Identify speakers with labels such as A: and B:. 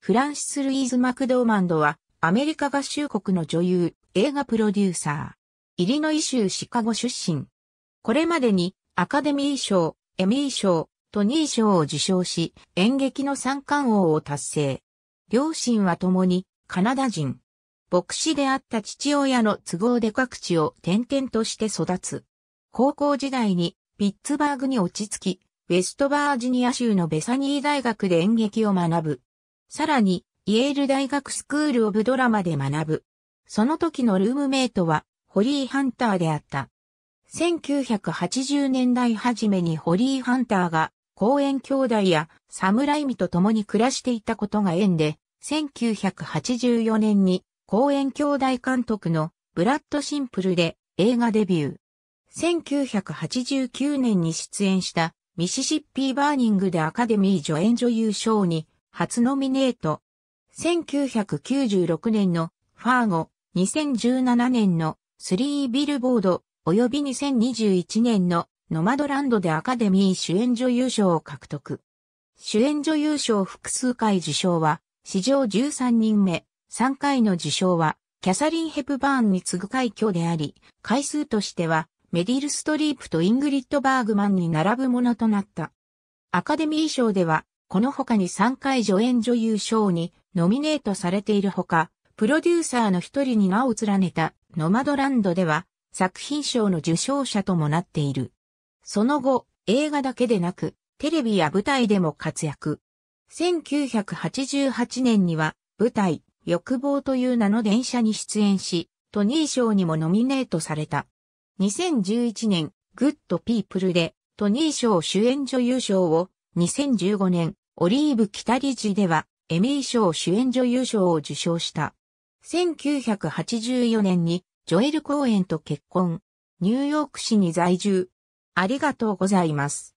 A: フランシス・ルイーズ・マクドーマンドは、アメリカ合衆国の女優、映画プロデューサー。イリノイ州シカゴ出身。これまでに、アカデミー賞、エミー賞、トニー賞を受賞し、演劇の三冠王を達成。両親は共に、カナダ人。牧師であった父親の都合で各地を転々として育つ。高校時代に、ピッツバーグに落ち着き、ウェストバージニア州のベサニー大学で演劇を学ぶ。さらに、イェール大学スクールオブドラマで学ぶ。その時のルームメイトは、ホリー・ハンターであった。1980年代初めにホリー・ハンターが、公園兄弟やサムライミと共に暮らしていたことが縁で、1984年に公園兄弟監督のブラッド・シンプルで映画デビュー。1989年に出演したミシシッピー・バーニングでアカデミー助演女優賞に初ノミネート。1996年のファーゴ、2017年のスリービルボード、及び2021年のノマドランドでアカデミー主演女優賞を獲得。主演女優賞複数回受賞は、史上13人目、3回の受賞は、キャサリン・ヘプバーンに次ぐ快挙であり、回数としては、メディル・ストリープとイングリッド・バーグマンに並ぶものとなった。アカデミー賞では、この他に3回助演女優賞にノミネートされているほか、プロデューサーの一人に名を連ねたノマドランドでは作品賞の受賞者ともなっている。その後、映画だけでなく、テレビや舞台でも活躍。1988年には舞台、欲望という名の電車に出演し、トニー賞にもノミネートされた。2011年、グッドピープルでトニー賞主演女優賞を2015年、オリーブ北理事では、エミー賞主演女優賞を受賞した。1984年に、ジョエル・コーエンと結婚。ニューヨーク市に在住。ありがとうございます。